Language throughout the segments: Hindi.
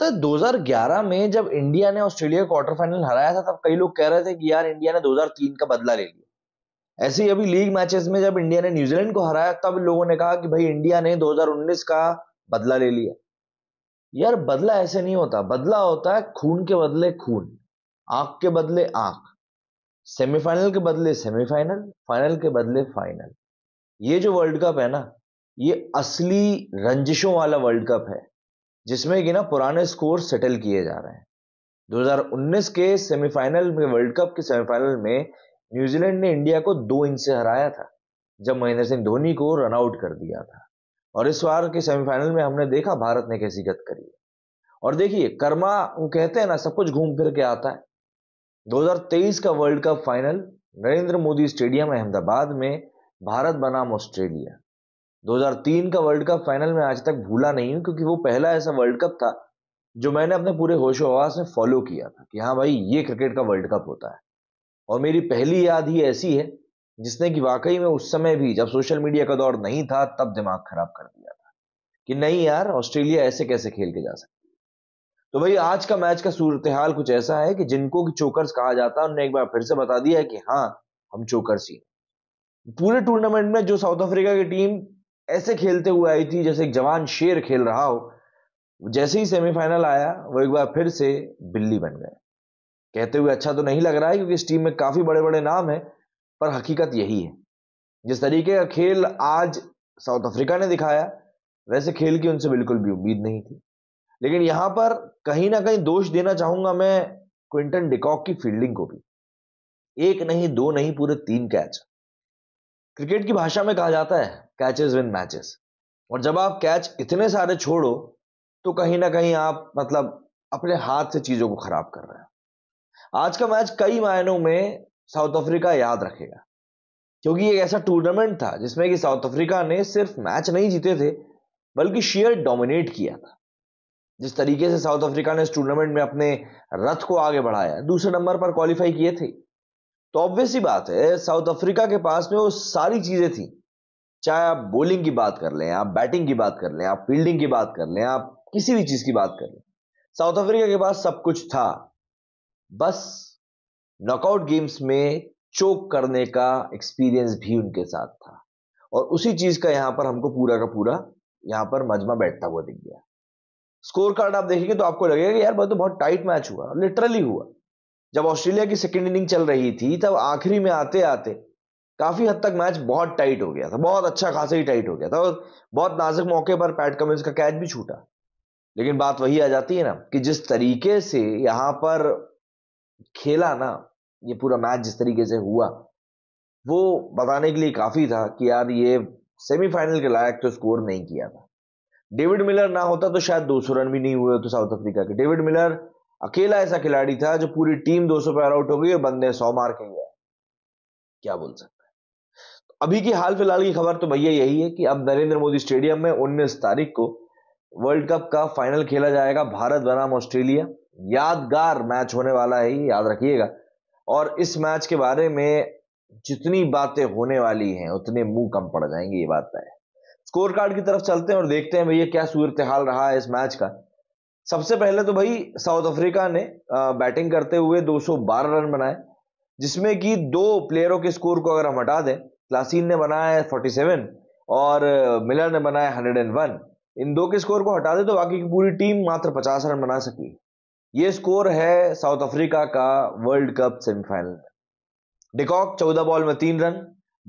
पता है 2011 में जब इंडिया ने ऑस्ट्रेलिया क्वार्टर फाइनल हराया था तब कई लोग कह रहे थे कि यार इंडिया ने 2003 का बदला ले लिया ऐसे ही अभी लीग मैचेस में जब इंडिया ने न्यूजीलैंड को हराया तब लोगों ने कहा कि भाई इंडिया ने 2019 का बदला ले लिया यार बदला ऐसे नहीं होता बदला होता है खून के बदले खून आंख के बदले आंख सेमीफाइनल के बदले सेमीफाइनल फाइनल के बदले फाइनल ये जो वर्ल्ड कप है ना ये असली रंजिशों वाला वर्ल्ड कप है जिसमें कि ना पुराने स्कोर सेटल किए जा रहे हैं 2019 के सेमीफाइनल में वर्ल्ड कप के सेमीफाइनल में न्यूजीलैंड ने इंडिया को दो इंच से हराया था जब महेंद्र सिंह धोनी को रनआउट कर दिया था और इस बार के सेमीफाइनल में हमने देखा भारत ने कैसी गत करी है और देखिए कर्मा वो कहते हैं ना सब कुछ घूम फिर के आता है 2023 का world cup final Narendra Modi stadium Ahmedabad में भारत बनाम ऑस्ट्रेलिया 2003 का वर्ल्ड कप फाइनल में आज तक भूला नहीं हूँ क्योंकि वो पहला ऐसा वर्ल्ड कप था जो मैंने अपने पूरे होशो आवाज में फॉलो किया था कि हाँ भाई ये क्रिकेट का वर्ल्ड कप होता है और मेरी पहली याद ही ऐसी है जिसने कि वाकई में उस समय भी जब सोशल मीडिया का दौर नहीं था तब दिमाग खराब कर दिया था कि नहीं यार ऑस्ट्रेलिया ऐसे कैसे खेल के जा सकती है तो भाई आज का मैच का सूरत हाल कुछ ऐसा है कि जिनको कि चोकर्स कहा जाता है उनने एक बार फिर से बता दिया है कि हाँ हम चोकर्स ही पूरे टूर्नामेंट में जो साउथ अफ्रीका की टीम ऐसे खेलते हुए आई थी जैसे एक जवान शेर खेल रहा हो जैसे ही सेमीफाइनल आया वो एक बार फिर से बिल्ली बन गए कहते हुए अच्छा तो नहीं लग रहा है क्योंकि इस टीम में काफ़ी बड़े बड़े नाम हैं पर हकीकत यही है जिस तरीके का खेल आज साउथ अफ्रीका ने दिखाया वैसे खेल की उनसे बिल्कुल भी उम्मीद नहीं थी लेकिन यहां पर कहीं ना कहीं दोष देना चाहूंगा मैं क्विंटन डिकॉक की फील्डिंग को भी एक नहीं दो नहीं पूरे तीन कैच क्रिकेट की भाषा में कहा जाता है कैचेस विन मैचेस और जब आप कैच इतने सारे छोड़ो तो कहीं ना कहीं आप मतलब अपने हाथ से चीजों को खराब कर रहे हैं आज का मैच कई मायनों में साउथ अफ्रीका याद रखेगा क्योंकि एक ऐसा टूर्नामेंट था जिसमें कि साउथ अफ्रीका ने सिर्फ मैच नहीं जीते थे बल्कि शेयर डोमिनेट किया था जिस तरीके से साउथ अफ्रीका ने इस टूर्नामेंट में अपने रथ को आगे बढ़ाया दूसरे नंबर पर क्वालिफाई किए थे तो ऑब्वियस ही बात है साउथ अफ्रीका के पास में वो सारी चीज़ें थी चाहे आप बॉलिंग की बात कर लें आप बैटिंग की बात कर लें आप फील्डिंग की बात कर लें आप किसी भी चीज़ की बात कर लें साउथ अफ्रीका के पास सब कुछ था बस नॉकआउट गेम्स में चोक करने का एक्सपीरियंस भी उनके साथ था और उसी चीज़ का यहां पर हमको पूरा का पूरा यहां पर मजमा बैठता हुआ दिख गया स्कोर कार्ड आप देखेंगे तो आपको लगेगा कि यार बहुत तो बहुत टाइट मैच हुआ लिटरली हुआ जब ऑस्ट्रेलिया की सेकेंड इनिंग चल रही थी तब आखिरी में आते आते काफी हद तक मैच बहुत टाइट हो गया था बहुत अच्छा खासा ही टाइट हो गया था और बहुत नाजुक मौके पर पैट कमिंस का कैच भी छूटा लेकिन बात वही आ जाती है ना कि जिस तरीके से यहां पर खेला ना ये पूरा मैच जिस तरीके से हुआ वो बताने के लिए काफी था कि यार ये सेमीफाइनल के लायक तो स्कोर नहीं किया था डेविड मिलर ना होता तो शायद दो सौ रन भी नहीं हुए तो साउथ अफ्रीका के डेविड मिलर अकेला ऐसा खिलाड़ी था जो पूरी टीम 200 पे आउट हो गई और बंदे 100 मार के गए क्या बोल सकते हैं अभी की हाल फिलहाल की खबर तो भैया यही है कि अब नरेंद्र मोदी स्टेडियम में उन्नीस तारीख को वर्ल्ड कप का फाइनल खेला जाएगा भारत बनाम ऑस्ट्रेलिया यादगार मैच होने वाला है याद रखिएगा और इस मैच के बारे में जितनी बातें होने वाली हैं उतने मुंह कम पड़ जाएंगे ये बात है स्कोर कार्ड की तरफ चलते हैं और देखते हैं भैया क्या सूरत हाल रहा है इस मैच का सबसे पहले तो भाई साउथ अफ्रीका ने बैटिंग करते हुए 212 रन बनाए जिसमें कि दो प्लेयरों के स्कोर को अगर हम हटा दें क्लासिन ने बनाया फोर्टी और मिलर ने बनाया वन इन दो के स्कोर को हटा दें तो बाकी की पूरी टीम मात्र 50 रन बना सकी ये स्कोर है साउथ अफ्रीका का वर्ल्ड कप सेमीफाइनल में डिकॉक चौदह बॉल में तीन रन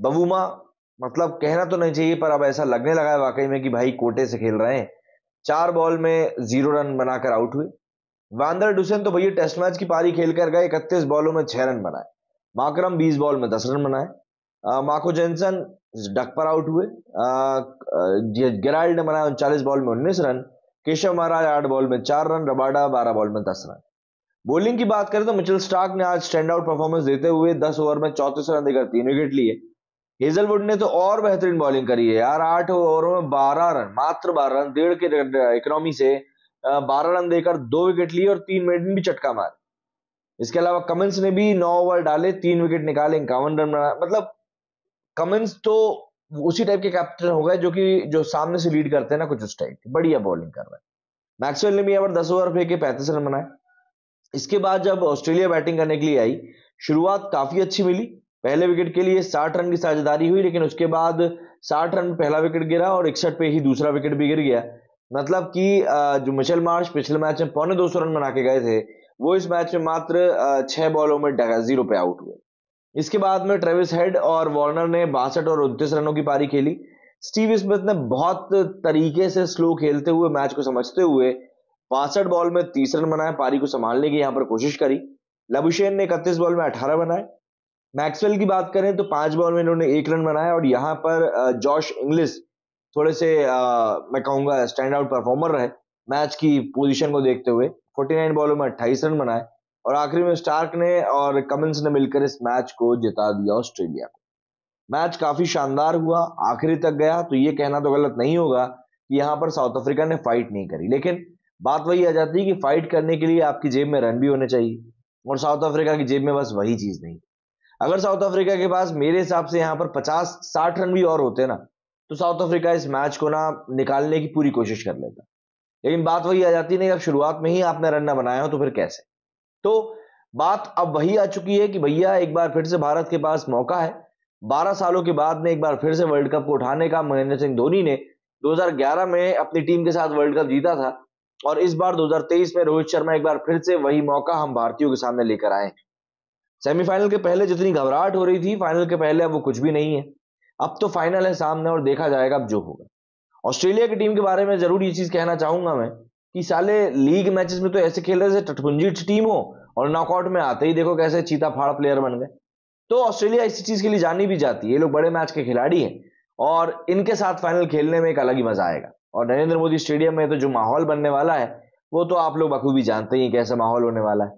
बबूमा मतलब कहना तो नहीं चाहिए पर अब ऐसा लगने लगा है वाकई में कि भाई कोटे से खेल रहे हैं चार बॉल में जीरो रन बनाकर आउट हुए वांदर डुसेन तो भैया टेस्ट मैच की पारी खेल कर गए इकतीस बॉलों में छह रन बनाए माकरम बीस बॉल में दस रन बनाए माको जेंसन डक पर आउट हुए गेराल्ड ने बनाया उनचालीस बॉल में उन्नीस रन केशव महाराज आठ बॉल में चार रन रबाडा बारह बॉल में दस रन बॉलिंग की बात करें तो मिचेल स्टार्क ने आज स्टैंड आउट परफॉर्मेंस देते हुए दस ओवर में चौतीस रन देकर तीन विकेट लिए हेजलवुड ने तो और बेहतरीन बॉलिंग करी है यार आठ ओवरों में बारह रन मात्र बारह रन डेढ़ के इकोनॉमी से बारह रन देकर दो विकेट लिए और तीन मिनट में भी चटका मार इसके अलावा कमिंस ने भी नौ ओवर डाले तीन विकेट निकाले इक्यावन रन बना मतलब कमिंस तो उसी टाइप के कैप्टन हो गए जो कि जो सामने से लीड करते हैं ना कुछ उस टाइप की बढ़िया बॉलिंग कर रहे हैं मैक्सवेल ने भी यहाँ पर दस ओवर फेंके पैंतीस रन बनाए इसके बाद जब ऑस्ट्रेलिया बैटिंग करने के लिए आई शुरुआत काफी अच्छी मिली पहले विकेट के लिए साठ रन की साझेदारी हुई लेकिन उसके बाद साठ रन पहला विकेट गिरा और इकसठ पे ही दूसरा विकेट भी गिर गया मतलब कि जो मिशेल मार्श पिछले मैच में पौने दो रन बना के गए थे वो इस मैच में मात्र छह बॉलों में जीरो पे आउट हुए इसके बाद में ट्रेविस हेड और वार्नर ने बासठ और उनतीस रनों की पारी खेली स्टीव स्मिथ ने बहुत तरीके से स्लो खेलते हुए मैच को समझते हुए बासठ बॉल में तीस रन बनाए पारी को संभालने की यहाँ पर कोशिश करी लबुशेन ने इकतीस बॉल में अठारह बनाए मैक्सवेल की बात करें तो पांच बॉल में इन्होंने एक रन बनाया और यहाँ पर जॉश इंग्लिस थोड़े से आ, मैं कहूंगा स्टैंड आउट परफॉर्मर रहे मैच की पोजीशन को देखते हुए 49 बॉलों में 28 रन बनाए और आखिरी में स्टार्क ने और कमिंस ने मिलकर इस मैच को जिता दिया ऑस्ट्रेलिया को मैच काफ़ी शानदार हुआ आखिरी तक गया तो ये कहना तो गलत नहीं होगा कि यहाँ पर साउथ अफ्रीका ने फाइट नहीं करी लेकिन बात वही आ जाती है कि फाइट करने के लिए आपकी जेब में रन भी होने चाहिए और साउथ अफ्रीका की जेब में बस वही चीज़ नहीं अगर साउथ अफ्रीका के पास मेरे हिसाब से यहाँ पर पचास साठ रन भी और होते ना तो साउथ अफ्रीका इस मैच को ना निकालने की पूरी कोशिश कर लेता लेकिन बात वही आ जाती नहीं ना कि शुरुआत में ही आपने रन ना बनाया हो तो फिर कैसे तो बात अब वही आ चुकी है कि भैया एक बार फिर से भारत के पास मौका है 12 सालों के बाद में एक बार फिर से वर्ल्ड कप को उठाने का महेंद्र सिंह धोनी ने 2011 में अपनी टीम के साथ वर्ल्ड कप जीता था और इस बार 2023 में रोहित शर्मा एक बार फिर से वही मौका हम भारतीयों के सामने लेकर आए हैं सेमीफाइनल के पहले जितनी घबराहट हो रही थी फाइनल के पहले अब वो कुछ भी नहीं है अब तो फाइनल है सामने और देखा जाएगा अब जो होगा ऑस्ट्रेलिया की टीम के बारे में जरूर ये चीज कहना चाहूंगा मैं कि साले लीग मैचेस में तो ऐसे खेल रहे टटपुंजी टीम हो और नॉकआउट में आते ही देखो कैसे चीता फाड़ प्लेयर बन गए तो ऑस्ट्रेलिया इसी चीज के लिए जानी भी जाती है ये लोग बड़े मैच के खिलाड़ी हैं और इनके साथ फाइनल खेलने में एक अलग ही मजा आएगा और नरेंद्र मोदी स्टेडियम में तो जो माहौल बनने वाला है वो तो आप लोग बखूबी जानते ही कैसा माहौल होने वाला है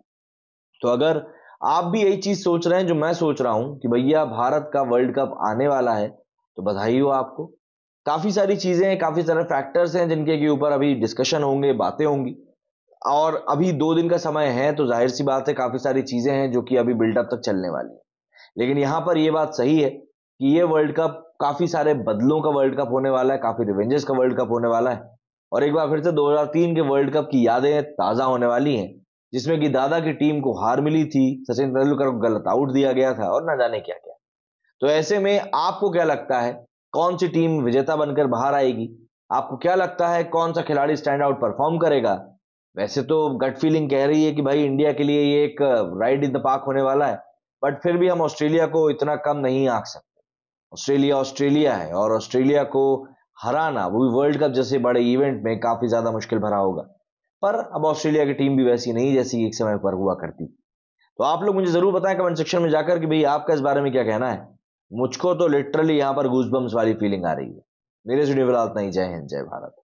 तो अगर आप भी यही चीज़ सोच रहे हैं जो मैं सोच रहा हूं कि भैया भारत का वर्ल्ड कप आने वाला है तो बधाई हो आपको काफ़ी सारी चीज़ें हैं काफ़ी सारे फैक्टर्स हैं जिनके के ऊपर अभी डिस्कशन होंगे बातें होंगी और अभी दो दिन का समय है तो जाहिर सी बात है काफ़ी सारी चीज़ें हैं जो कि अभी बिल्डअप तक चलने वाली है लेकिन यहां पर यह बात सही है कि ये वर्ल्ड कप काफ़ी सारे बदलों का वर्ल्ड कप होने वाला है काफ़ी रिवेंजेस का वर्ल्ड कप होने वाला है और एक बार फिर से 2003 के वर्ल्ड कप की यादें ताज़ा होने वाली हैं जिसमें कि दादा की टीम को हार मिली थी सचिन तेंदुलकर को गलत आउट दिया गया था और ना जाने क्या क्या तो ऐसे में आपको क्या लगता है कौन सी टीम विजेता बनकर बाहर आएगी आपको क्या लगता है कौन सा खिलाड़ी स्टैंड आउट परफॉर्म करेगा वैसे तो गट फीलिंग कह रही है कि भाई इंडिया के लिए ये एक राइड इन द पार्क होने वाला है बट फिर भी हम ऑस्ट्रेलिया को इतना कम नहीं आंक सकते ऑस्ट्रेलिया ऑस्ट्रेलिया है और ऑस्ट्रेलिया को हराना वो भी वर्ल्ड कप जैसे बड़े इवेंट में काफी ज्यादा मुश्किल भरा होगा पर अब ऑस्ट्रेलिया की टीम भी वैसी नहीं जैसी एक समय पर हुआ करती तो आप लोग मुझे ज़रूर बताएं कमेंट सेक्शन में जाकर कि भाई आपका इस बारे में क्या कहना है मुझको तो लिटरली यहां पर गूजबम्स वाली फीलिंग आ रही है मेरे से फिलहाल इतना ही जय हिंद जय भारत